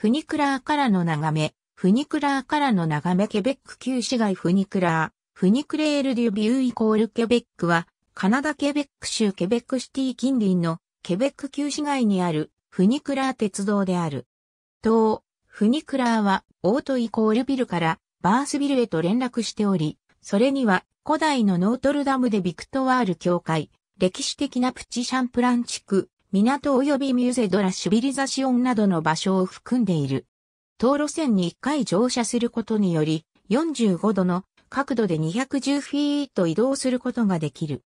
フニクラーからの眺め、フニクラーからの眺めケベック旧市街フニクラー、フニクレール・デュ・ビューイコールケベックは、カナダケベック州ケベックシティ近隣のケベック旧市街にあるフニクラー鉄道である。東、フニクラーはオートイコールビルからバースビルへと連絡しており、それには古代のノートルダムでビクトワール教会、歴史的なプチシャンプラン地区、港及びミューゼドラシュビリザシオンなどの場所を含んでいる。道路線に1回乗車することにより、45度の角度で210フィート移動することができる。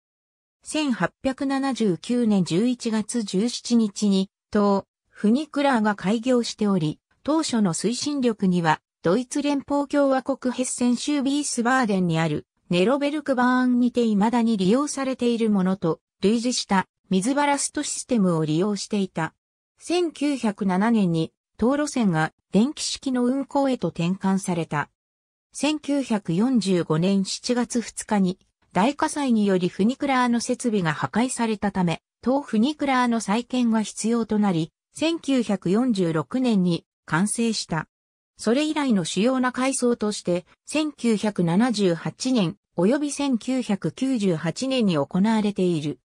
1879年11月17日に、東、フニクラーが開業しており、当初の推進力には、ドイツ連邦共和国ヘッセン州ビースバーデンにある、ネロベルクバーンにて未だに利用されているものと、類似した水バラストシステムを利用していた。1907年に道路線が電気式の運行へと転換された。1945年7月2日に大火災によりフニクラーの設備が破壊されたため、東フニクラーの再建が必要となり、1946年に完成した。それ以来の主要な改装として、1978年及び1998年に行われている。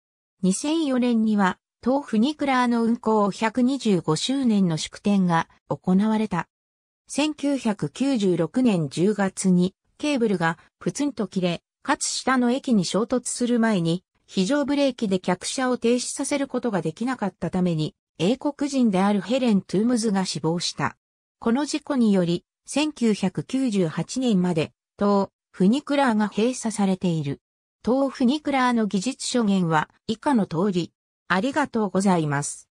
2004年には、東フニクラーの運行125周年の祝典が行われた。1996年10月にケーブルがプツンと切れ、かつ下の駅に衝突する前に非常ブレーキで客車を停止させることができなかったために英国人であるヘレン・トゥームズが死亡した。この事故により1998年まで東フニクラーが閉鎖されている。豆腐ニクラーの技術諸言は以下の通り。ありがとうございます。